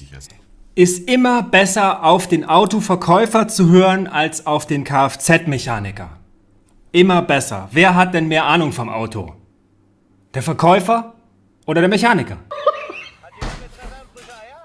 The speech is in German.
wichtig ist. Ist immer besser auf den Autoverkäufer zu hören als auf den Kfz-Mechaniker. Immer besser. Wer hat denn mehr Ahnung vom Auto? Der Verkäufer oder der Mechaniker?